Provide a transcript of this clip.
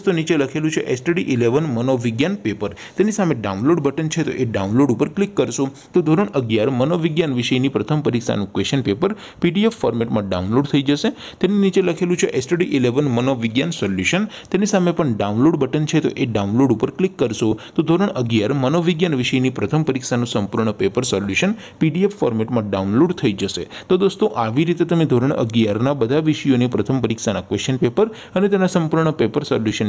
દોસ્તો નીચે લખેલું છે એસટડી ઇલેવન મનોવિજ્ઞાન પેપર તેની સામે ડાઉનલોડ બટન છે તો એ ડાઉનલોડ ઉપર ક્લિક કરશો તો ધોરણ અગિયાર મનોવિજ્ઞાન વિષયની પ્રથમ પરીક્ષાનું ક્વેશ્ચન પેપર પીડીએફ ફોર્મેટમાં ડાઉનલોડ થઈ જશે તેની નીચે લખેલું છે એસટડી ઇલેવન મનોવિજ્ઞાન સોલ્યુશન તેની સામે પણ ડાઉનલોડ બટન છે તો એ ડાઉનલોડ ઉપર ક્લિક કરશો તો ધોરણ અગિયાર મનોવિજ્ઞાન વિષયની પ્રથમ પરીક્ષાનું સંપૂર્ણ પેપર સોલ્યુશન પીડીએફ ફોર્મેટમાં ડાઉનલોડ થઈ જશે તો દોસ્તો આવી રીતે તમે ધોરણ અગિયારના બધા વિષયોની પ્રથમ પરીક્ષાના ક્વેશ્ચન પેપર અને તેના સંપૂર્ણ પેપર સોલ્યુશન